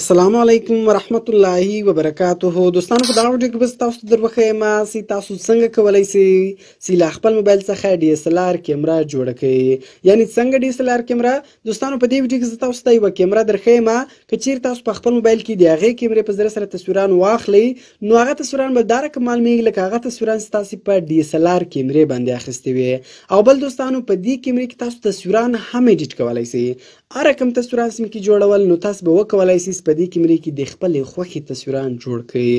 السلام علیکم ورحمت الله وبرکاتوه دوستانو په دا ویډیو کې بس تاسو دروخه ما سي تاسو څنګه کولای سي سي لا خپل موبایل څخه ډي اس ال ار کیمرا جوړ کړئ یعنی څنګه ډي اس ال ار کیمرا دوستانو په دې ویډیو کې تاسو ته یو کیمرا درخه ما کچیر تاسو په خپل موبایل کې دی هغه کیمرې په زړه سره تصویران واخلي نو هغه تصویران به دار کمال میږي لکه هغه تصویران تاسو په ډي اس ال ار کیمرې باندې اخیستي وي او بل دوستانو په دې کیمرې کې تاسو تصویران هم ایډیټ کولای سي اره کم تصویران سم کې جوړول نو تاسو به وکولای سي په دې کیمرې کې د خپل خوخي تصویران جوړ کړي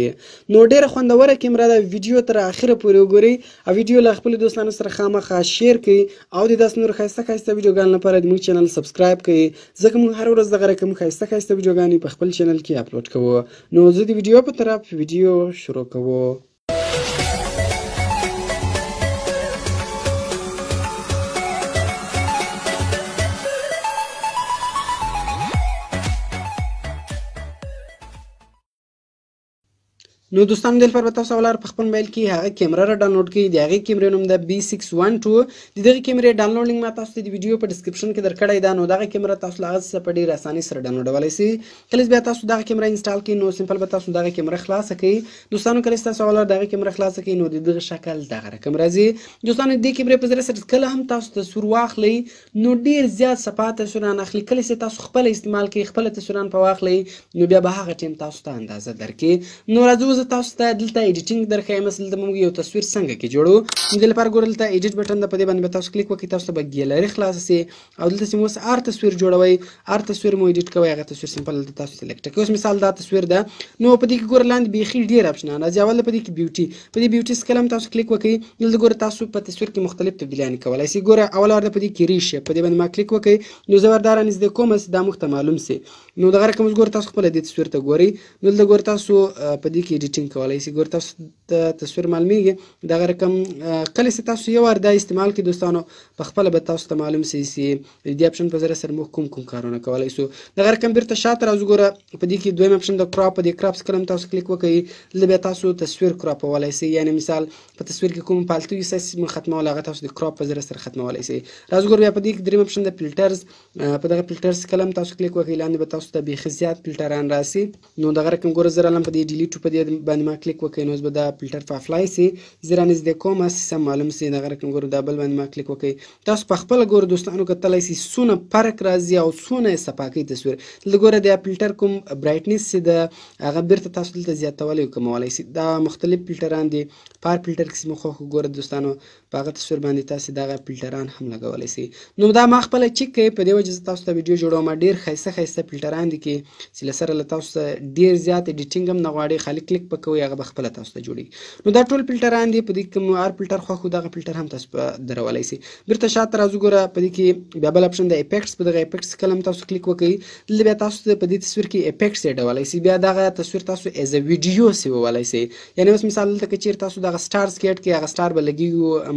نو ډیره خوندوره کیمره ده ویډیو تر اخره پورې وګورئ او ویډیو له خپل دوستانو سره خامخا شیر کړئ او د داس نور خاصه خاصه ویډیوګان لپاره د موږ چینل سبسکرایب کړئ ځکه موږ هر ورځ دغه رقم خاصه خاصه ویډیوګانې په خپل چینل کې اپلوډ کوو نو زه د ویډیو په طرف ویډیو شروع کوم نو دوستانو دلته به تاسو ولر په خپل موبایل کې هغه کیمره را ډاونلوډ کړئ د هغه کیمرې نوم د B612 د دغه کیمرې ډاونلوډ لینک ما تاسو ته د ویډیو په ډسکرپشن کې درکړی دا نو دغه کیمره تاسو لاغه سره په ډیر اساني سره ډاونلوډولای شئ کله بیا تاسو دغه کیمره انسټال کړئ نو سمپل به تاسو دغه کیمره خلاص کړئ دوستانو کله تاسو ولر دغه کیمره خلاص کړئ نو دغه شکل دغه رقم راځي دوستانو د کیمرې په ذریعہ سره کله هم تاسو تصویر واخلئ نو ډیر زیات صفات تصویرونه اخلي کله تاسو خپل استعمال کړئ خپل تصویرونه په واخلئ نو بیا به هغه ټیم تاسو ته اندازه درکړي نو راځو زه تاسو ته دلته ایډیټینګ درخایم اصل د موږ یو تصویر څنګه کې جوړو د دې لپاره ګورل ته ایډیټ بٹن د پدې باندې تاسو کلیک وکړئ تاسو به ګیلری خلاص شي او دلته سیمو هر تصویر جوړوي هر تصویر مو ایډیټ کوي هغه تصویر سیمپل د تاسو سلیکټ کوي اوس مثال دا تصویر ده نو پدې کې ګورل لاندې بیخي ډیر اپشنونه دي اول پدې کې بیوټي پدې بیوټي سکلم تاسو کلیک وکړئ دلته ګور تاسو په تصویر کې مختلف تبدیلیان کولای شئ ګور اول ور پدې کې ریشه پدې باندې ما کلیک وکړئ نو زبردار نږدې کوم دا مخته معلوم سي نو دغه رقم ګور تاسو خپل د تصویر ته ګوري نو دلته ګور تاسو پدې کې ایډیټینګ کولای شئ ګور تاسو د تصویر معلومیږي دغه رقم کله چې تاسو یو وار دا استعمال کې دوستانو په خپل به تاسو ته معلوم شي چې دې اپشن په ذریعه سره موږ کوم کوم کارونه کولای شو دغه رقم بیرته شاته راځو ګوره په دې کې دویم اپشن د کراپ د کراپ سکرم تاسو کلیک وکړئ لبه تاسو تصویر کراپ ولای شئ یعنی مثال په تصویر کې کوم پالتو یې سس من ختمه لغه تاسو د کراپ په ذریعه سره ختمولای شئ راځو ګوره په دې کې دریم اپشن د فلټرز په دغه فلټرز کلم تاسو کلیک وکړئ لاندې به تاسو ته به خزيات فلټران راسي نو دغه رقم ګوره زره لم په دې ډیلیټ په دې باندې ما کلیک وکړئ نو اوس به دا فلټر په افلای سي زه رانږدې کوم سیستم معلوم سي دغه رقم ګورو دا بل باندې ما کلیک وکړئ تاسو په خپله ګورو دوستانو کتلی سي څونه فرق راځي او څونه صفاقي تصویر دلته ګوره دا فلټر کوم برایټنس سي د هغه بیرته تاسو دلته زیاتولی او کمولی سي دا مختلف فلټران دي پار فلټر کې مو خو ګوره دوستانو په هغه تصویر باندې تاسو دغه فلټران هم لګولی سي نو دا ما خپله چک کړئ په دې وجه زه تاسو ته ویډیو جوړوم ډېر ښایسته ښایسته فلټران دي کې چې له سره له تاسو ډېر زیات ایډیټینګ هم نه غواړي خالي کلیک کلیک پکوي هغه به خپله تاسو ته جوړیږي نو دا ټول فلټران دي په دې کې مو هر فلټر خوښ دغه فلټر هم تاسو درولی سي بیرته شاته راځو ګوره په دې کې بیا بل اپشن د افیکټس په دغه افیکټس کلم تاسو کلیک وکړئ دلته بیا تاسو په دې تصویر کې افیکټس یډولی سي بیا دغه تصویر تاسو ایز ا ویډیو سی وولی سي یعنی اوس مثال دلته کې چیرې تاسو دغه سټار سکیټ کې هغه سټار به لګي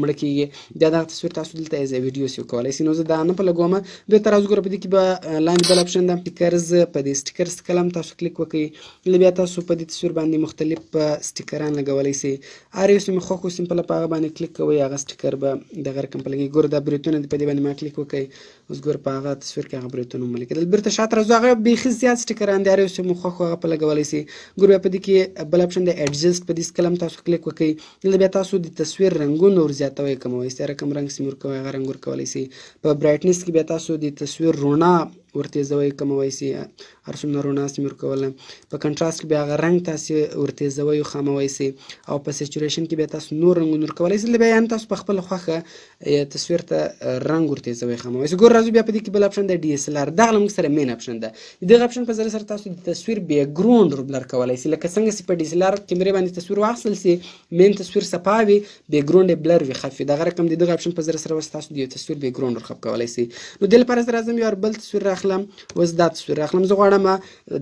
مړ کیږي بیا دغه تصویر تاسو دلته ایز ا ویډیو سی کولی سي نو زه دا نه په لګوم بیرته راځو ګوره په دې کې به لاندې بل اپشن د سټیکرز په دې سټیکرز کلم تاسو کلیک وکړئ بیا تاسو په دې تصویر باندې مختلف مختلف سټیکران لګولی سي هر یو سیمه خوښ سیمپل په هغه باندې کلیک کوئ هغه سټیکر به د غیر کمپل کې ګور د بریتونه په دې باندې ما کلیک وکړئ اوس ګور په هغه تصویر کې هغه بریتونه ملي کېدل بیرته شاته راځو هغه بیخي زیات سټیکران دي هر یو سیمه خوښ هغه په لګولی سي ګور په دې کې بل اپشن د ایڈجسټ په دې کلم تاسو کلیک وکړئ دلته بیا تاسو د تصویر رنگونه ور زیاتوي کوموي سره کوم رنگ سیمور کوي هغه رنگ ور کولای سي په برایټنس کې بیا تاسو د تصویر رڼا ورتېزوئ کموئ سي ارسومونه رڼا سي ورکوله په کنټراست کې بیا هغه رنګ تاسو ورتېزوئ خاموئ سي او په سچوریشن کې بیا تاسو نور رنګونه ورکولی سي بیا هم تاسو په خپله خوښه تصویر ته رنګ ورتېزوئ خاموئ سي ګور راځو بیا په دې کې بل اپشن د ډي اس ال ار دغه له موږ سره مین اپشن ده دغه اپشن په ذریعه سره تاسو د تصویر بیکګراوند بلر کولی سي لکه څنګه چې په ډي اس ال ار کیمرې باندې تصویر واخیستل سي مین تصویر صفا وي بیکګراوند بلر وي خفي دغه رقم د دغه اپشن په ذریعه سره تاسو د تصویر بیکګراوند ورخب کولی سي نو د لپاره زه راځم یو بل تصویر راخلم اخلم اوس دا تصویر اخلم زه غواړم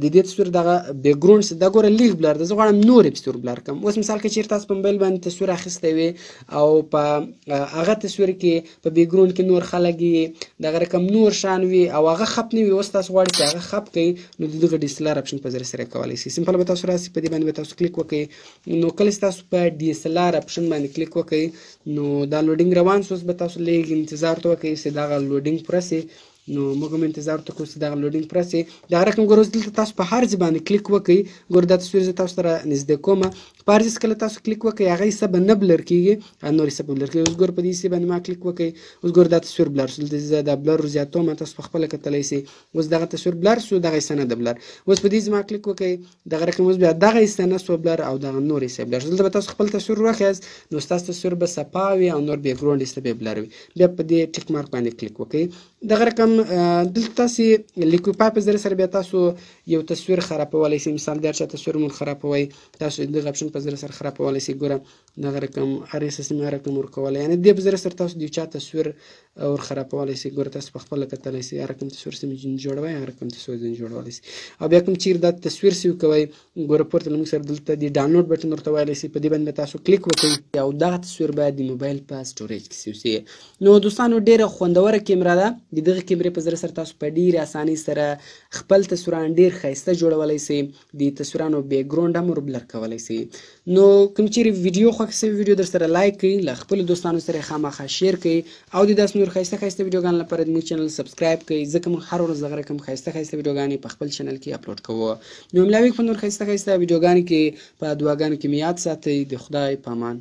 د دې تصویر دغه بیک ګراوند دا ګوره لیګ بلر ده زه غواړم نور تصویر بلر کړم اوس مثال کې چیرته تاسو په موبایل باندې تصویر اخیستی وي او په هغه تصویر کې په بیک ګراوند کې نور خلک یې دغه رقم نور شان وي او هغه خپ نه وي اوس تاسو غواړئ چې هغه خپ کړئ نو دغه ډیسلر اپشن په ذریعه سره کولی شئ سمپل به تاسو راسي په دې باندې به تاسو کلیک وکړئ نو کله تاسو په ډیسلر اپشن باندې کلیک وکړئ نو دا لوډینګ روان سوس به تاسو لږ انتظار ته وکړئ چې دا لوډینګ پرسي نو موږ هم انتظار ته کوو چې دغه لوډینګ پرسې د هر رقم ګوروز دلته تاسو په هر ځای باندې کلیک وکړئ ګور دا تصویر زه تاسو ته را نږدې کوم بار چې کله تاسو کلیک وکړئ هغه حصه به نه بلر کېږي نور حصه به بلر کېږي اوس ګور په دې حصې باندې ما کلیک وکړئ اوس ګور دا تصویر بلر شو زه دا بلر زیاتوم تاسو په خپله کتلی سئ اوس دغه تصویر بلر شو دغه حصه نه ده بلر اوس په دې زما کلیک وکړئ دغه رقم اوس بیا دغه حصه نه شو بلر او دغه نور حصه بلر شو دلته به تاسو خپل تصویر واخیاست نو ستاسو تصویر به صفا وي او نور بیک ګراوند حصه به بلر وي بیا په دې ټیک مارک باندې کلیک وکړئ دغه رقم دلته تاسو لیکوي پای په زر سره بیا تاسو یو تصویر خرابولی سئ مثال د هر چا تصویر مون خرابوئ تاسو دغه اپشن په زر سره خرابولی شئ ګوره دغه رقم هر سیستم هر رقم ورکولی یعنې دې په زر سره تاسو د یو چا تصویر اور خرابولی سي ګور تاسو په خپل کتلی سي هر کوم تصویر سم جوړوي هر کوم تصویر ځین جوړولی سي او بیا کوم چیر دا تصویر سي کوي ګور پورته موږ سره دلته دی ډاونلوډ بٹن ورته وایلی سي په دې باندې تاسو کلیک وکړئ او دا تصویر باید د موبایل په سټوریج کې سي نو دوستانو ډیره خوندوره کیمرا ده د دغه کیمرې په زر سره تاسو په ډیره اساني سره خپل تصویران ډیر خیسته جوړولی سي د تصویرانو بیک ګراوند هم بلر کولی سي نو کوم چیرې ویډیو خوښ سي ویډیو در سره لایک کړئ له خپل دوستانو سره خامخا شیر کړئ او د داس نور نور خسته خسته ویډیوګان لپاره د موږ چینل سبسکرایب کړئ ځکه موږ هر ورځ دغه رقم خسته خسته ویډیوګانې په خپل چینل کې اپلوډ کوو نو ملاوي په نور خسته خسته ویډیوګانې کې په دعاګانو کې میاد ساتئ د خدای پامان